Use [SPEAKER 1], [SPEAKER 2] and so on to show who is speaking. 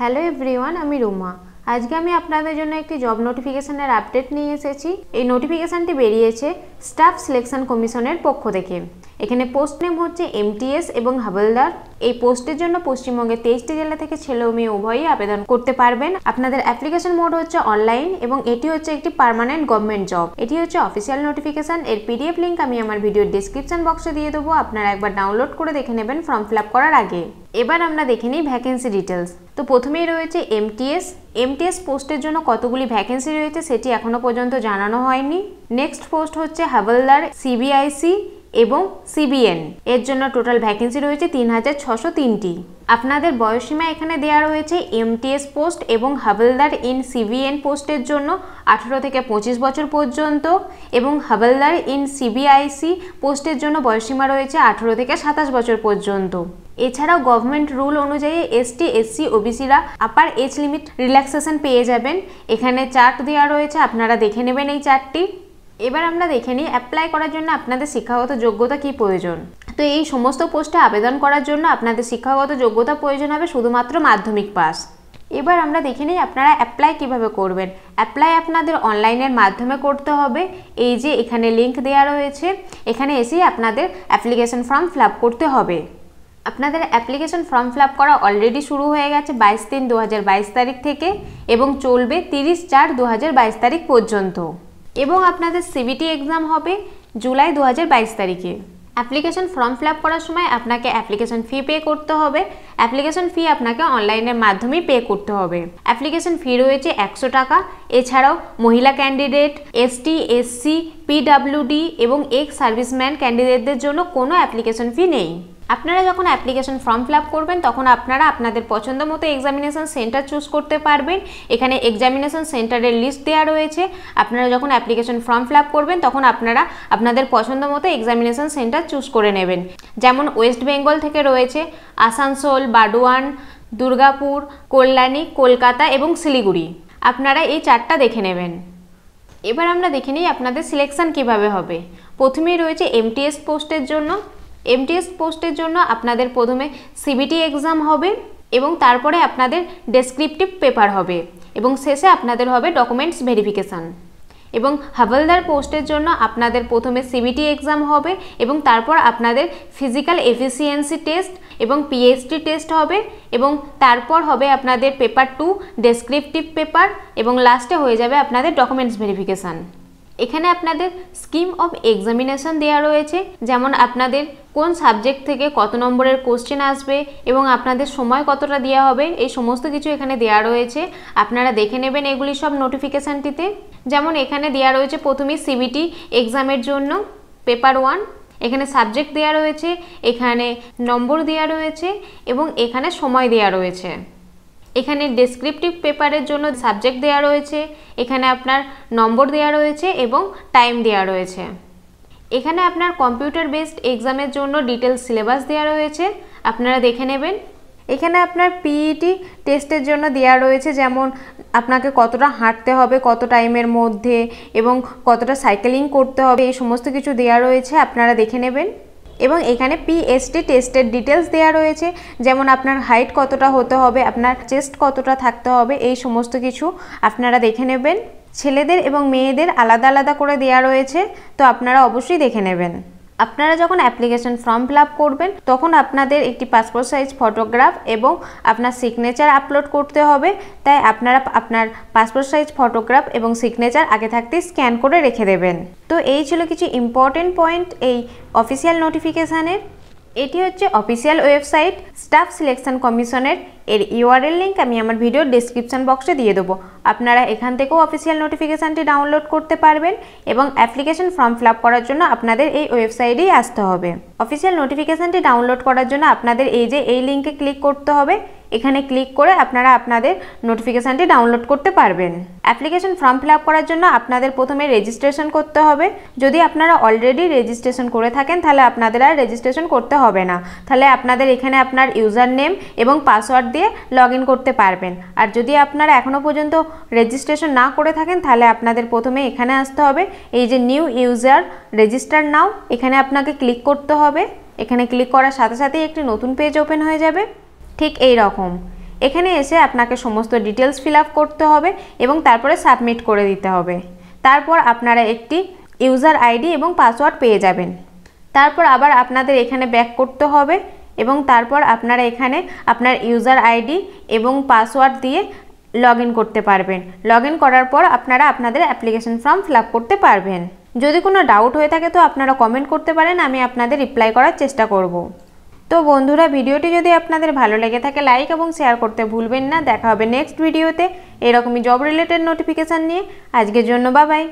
[SPEAKER 1] hello everyone আমি রুমা আজকে আমি আপনাদের জন্য একটি জব নোটিফিকেশানের আপডেট নিয়ে এসেছি এই নোটিফিকেশানটি বেরিয়েছে স্টাফ সিলেকশন কমিশনের পক্ষ থেকে এখানে পোস্ট নেম হচ্ছে এমটিএস এবং হাবলদার এই পোস্টের জন্য পশ্চিমবঙ্গের তেইশটি জেলা থেকে ছেলে ও মেয়ে উভয়ই আবেদন করতে পারবেন আপনাদের অ্যাপ্লিকেশন মোড হচ্ছে অনলাইন এবং এটি হচ্ছে একটি পারমানেন্ট গভর্নমেন্ট জব এটি হচ্ছে অফিসিয়াল নোটিফিকেশন এর পিডিএফ লিঙ্ক আমি আমার ভিডিওর ডিসক্রিপশন বক্সে দিয়ে দেবো আপনারা একবার ডাউনলোড করে দেখে নেবেন ফর্ম ফিল করার আগে এবার আমরা দেখে নিই ভ্যাকেন্সি ডিটেলস তো প্রথমেই রয়েছে এমটিএস এমটিএস পোস্টের জন্য কতগুলি ভ্যাকেন্সি রয়েছে সেটি এখনও পর্যন্ত জানানো হয়নি নেক্সট পোস্ট হচ্ছে হাবলদার সিবিআইসি এবং সিবিএন এর জন্য টোটাল ভ্যাকেন্সি রয়েছে তিন হাজার ছশো তিনটি আপনাদের বয়সীমা এখানে দেওয়া রয়েছে এমটিএস পোস্ট এবং হাবলদার ইন সিবিএন পোস্টের জন্য আঠেরো থেকে পঁচিশ বছর পর্যন্ত এবং হাবলদার ইন সিবিআইসি পোস্টের জন্য বয়সীমা রয়েছে আঠেরো থেকে সাতাশ বছর পর্যন্ত এছাড়াও গভর্নমেন্ট রুল অনুযায়ী এসটি এসসি ওবিসিরা আপার এজ লিমিট রিল্যাক্সেশন পেয়ে যাবেন এখানে চার্ট দেওয়া রয়েছে আপনারা দেখে নেবেন এই চার্টটি এবার আমরা দেখে নিই অ্যাপ্লাই করার জন্য আপনাদের শিক্ষাগত যোগ্যতা কি প্রয়োজন তো এই সমস্ত পোস্টে আবেদন করার জন্য আপনাদের শিক্ষাগত যোগ্যতা প্রয়োজন হবে শুধুমাত্র মাধ্যমিক পাস এবার আমরা দেখে নিই আপনারা অ্যাপ্লাই কিভাবে করবেন অ্যাপ্লাই আপনাদের অনলাইনের মাধ্যমে করতে হবে এই যে এখানে লিংক দেওয়া রয়েছে এখানে এসেই আপনাদের অ্যাপ্লিকেশন ফর্ম ফিল করতে হবে আপনাদের অ্যাপ্লিকেশন ফর্ম ফিল করা অলরেডি শুরু হয়ে গেছে বাইশ তিন দু তারিখ থেকে এবং চলবে তিরিশ চার দু তারিখ পর্যন্ত এবং আপনাদের সিবিটি এক্সাম হবে জুলাই দু তারিখে অ্যাপ্লিকেশন ফর্ম ফিল করার সময় আপনাকে অ্যাপ্লিকেশন ফি পে করতে হবে অ্যাপ্লিকেশন ফি আপনাকে অনলাইনের মাধ্যমে পে করতে হবে অ্যাপ্লিকেশন ফি রয়েছে একশো টাকা এছাড়াও মহিলা ক্যান্ডিডেট এসটি এসসি পিডাব্লিউডি এবং এক্স সার্ভিসম্যান ক্যান্ডিডেটদের জন্য কোনো অ্যাপ্লিকেশন ফি নেই আপনারা যখন অ্যাপ্লিকেশন ফর্ম ফিল করবেন তখন আপনারা আপনাদের পছন্দ মতো এক্সামিনেশন সেন্টার চুজ করতে পারবেন এখানে এক্সামিনেশন সেন্টারের লিস্ট দেওয়া রয়েছে আপনারা যখন অ্যাপ্লিকেশন ফর্ম ফিল করবেন তখন আপনারা আপনাদের পছন্দ মতো এক্সামিনেশন সেন্টার চুজ করে নেবেন যেমন ওয়েস্ট বেঙ্গল থেকে রয়েছে আসানসোল বাডুয়ান দুর্গাপুর কল্যাণী কলকাতা এবং শিলিগুড়ি আপনারা এই চারটা দেখে নেবেন এবার আমরা দেখে নিই আপনাদের সিলেকশান কিভাবে হবে প্রথমেই রয়েছে এমটিএস পোস্টের জন্য এমটিএস পোস্টের জন্য আপনাদের প্রথমে সিবিটি এক্সাম হবে এবং তারপরে আপনাদের ডেসক্রিপটিভ পেপার হবে এবং শেষে আপনাদের হবে ডকুমেন্টস ভেরিফিকেশান এবং হাভালদার পোস্টের জন্য আপনাদের প্রথমে সিবিটি এক্সাম হবে এবং তারপর আপনাদের ফিজিক্যাল এফিসিয়েন্সি টেস্ট এবং পিএইচডি টেস্ট হবে এবং তারপর হবে আপনাদের পেপার টু ডেসক্রিপটিভ পেপার এবং লাস্টে হয়ে যাবে আপনাদের ডকুমেন্টস ভেরিফিকেশান এখানে আপনাদের স্কিম অফ এক্সামিনেশন দেওয়া রয়েছে যেমন আপনাদের কোন সাবজেক্ট থেকে কত নম্বরের কোশ্চেন আসবে এবং আপনাদের সময় কতটা দেওয়া হবে এই সমস্ত কিছু এখানে দেওয়া রয়েছে আপনারা দেখে নেবেন এগুলি সব নোটিফিকেশানটিতে যেমন এখানে দেওয়া রয়েছে প্রথমে সিবিটি এক্সামের জন্য পেপার ওয়ান এখানে সাবজেক্ট দেওয়া রয়েছে এখানে নম্বর দেওয়া রয়েছে এবং এখানে সময় দেওয়া রয়েছে এখানে ডেসক্রিপটিভ পেপারের জন্য সাবজেক্ট দেয়া রয়েছে এখানে আপনার নম্বর দেয়া রয়েছে এবং টাইম দেয়া রয়েছে এখানে আপনার কম্পিউটার বেসড এক্সামের জন্য ডিটেল সিলেবাস দেয়া রয়েছে আপনারা দেখে নেবেন এখানে আপনার পিইটি টেস্টের e জন্য দেয়া রয়েছে যেমন আপনাকে কতটা হাঁটতে হবে কত টাইমের মধ্যে এবং কতটা সাইকেলিং করতে হবে এই সমস্ত কিছু দেয়া রয়েছে আপনারা দেখে নেবেন এবং এখানে পিএসটি টেস্টের ডিটেলস দেওয়া রয়েছে যেমন আপনার হাইট কতটা হতে হবে আপনার চেস্ট কতটা থাকতে হবে এই সমস্ত কিছু আপনারা দেখে নেবেন ছেলেদের এবং মেয়েদের আলাদা আলাদা করে দেওয়া রয়েছে তো আপনারা অবশ্যই দেখে নেবেন আপনারা যখন অ্যাপ্লিকেশন ফর্ম ফিল করবেন তখন আপনাদের একটি পাসপোর্ট সাইজ ফটোগ্রাফ এবং আপনার সিগনেচার আপলোড করতে হবে তাই আপনারা আপনার পাসপোর্ট সাইজ ফটোগ্রাফ এবং সিগনেচার আগে থাকতে স্ক্যান করে রেখে দেবেন তো এই ছিল কিছু ইম্পর্টেন্ট পয়েন্ট এই অফিসিয়াল নোটিফিকেশানের এটি হচ্ছে অফিসিয়াল ওয়েবসাইট স্টাফ সিলেকশন কমিশনের এর ইউআরএল লিঙ্ক আমি আমার ভিডিওর ডিসক্রিপশান বক্সে দিয়ে দেবো আপনারা এখান থেকেও অফিসিয়াল নোটিফিকেশানটি ডাউনলোড করতে পারবেন এবং অ্যাপ্লিকেশন ফর্ম ফিল করার জন্য আপনাদের এই ওয়েবসাইটেই আসতে হবে অফিসিয়াল নোটিফিকেশানটি ডাউনলোড করার জন্য আপনাদের এই যে এই লিঙ্কে ক্লিক করতে হবে এখানে ক্লিক করে আপনারা আপনাদের নোটিফিকেশানটি ডাউনলোড করতে পারবেন অ্যাপ্লিকেশন ফর্ম ফিল করার জন্য আপনাদের প্রথমে রেজিস্ট্রেশন করতে হবে যদি আপনারা অলরেডি রেজিস্ট্রেশন করে থাকেন তাহলে আপনাদের আর রেজিস্ট্রেশন করতে হবে না তাহলে আপনাদের এখানে আপনার ইউজার নেম এবং পাসওয়ার্ড দিয়ে লগ করতে পারবেন আর যদি আপনারা এখনও পর্যন্ত রেজিস্ট্রেশন না করে থাকেন তাহলে আপনাদের প্রথমে এখানে আসতে হবে এই যে নিউ ইউজার রেজিস্টার নাও এখানে আপনাকে ক্লিক করতে হবে এখানে ক্লিক করার সাথে সাথেই একটি নতুন পেজ ওপেন হয়ে যাবে ঠিক এই রকম এখানে এসে আপনাকে সমস্ত ডিটেলস ফিল করতে হবে এবং তারপরে সাবমিট করে দিতে হবে তারপর আপনারা একটি ইউজার আইডি এবং পাসওয়ার্ড পেয়ে যাবেন তারপর আবার আপনাদের এখানে ব্যাক করতে হবে এবং তারপর আপনারা এখানে আপনার ইউজার আইডি এবং পাসওয়ার্ড দিয়ে লগ করতে পারবেন লগ করার পর আপনারা আপনাদের অ্যাপ্লিকেশন ফর্ম ফিল করতে পারবেন যদি কোনো ডাউট হয়ে থাকে তো আপনারা কমেন্ট করতে পারেন আমি আপনাদের রিপ্লাই করার চেষ্টা করব তো বন্ধুরা ভিডিওটি যদি আপনাদের ভালো লেগে থাকে লাইক এবং শেয়ার করতে ভুলবেন না দেখা হবে নেক্সট ভিডিওতে এরকমই জব রিলেটেড নোটিফিকেশান নিয়ে আজকের জন্য বাবাই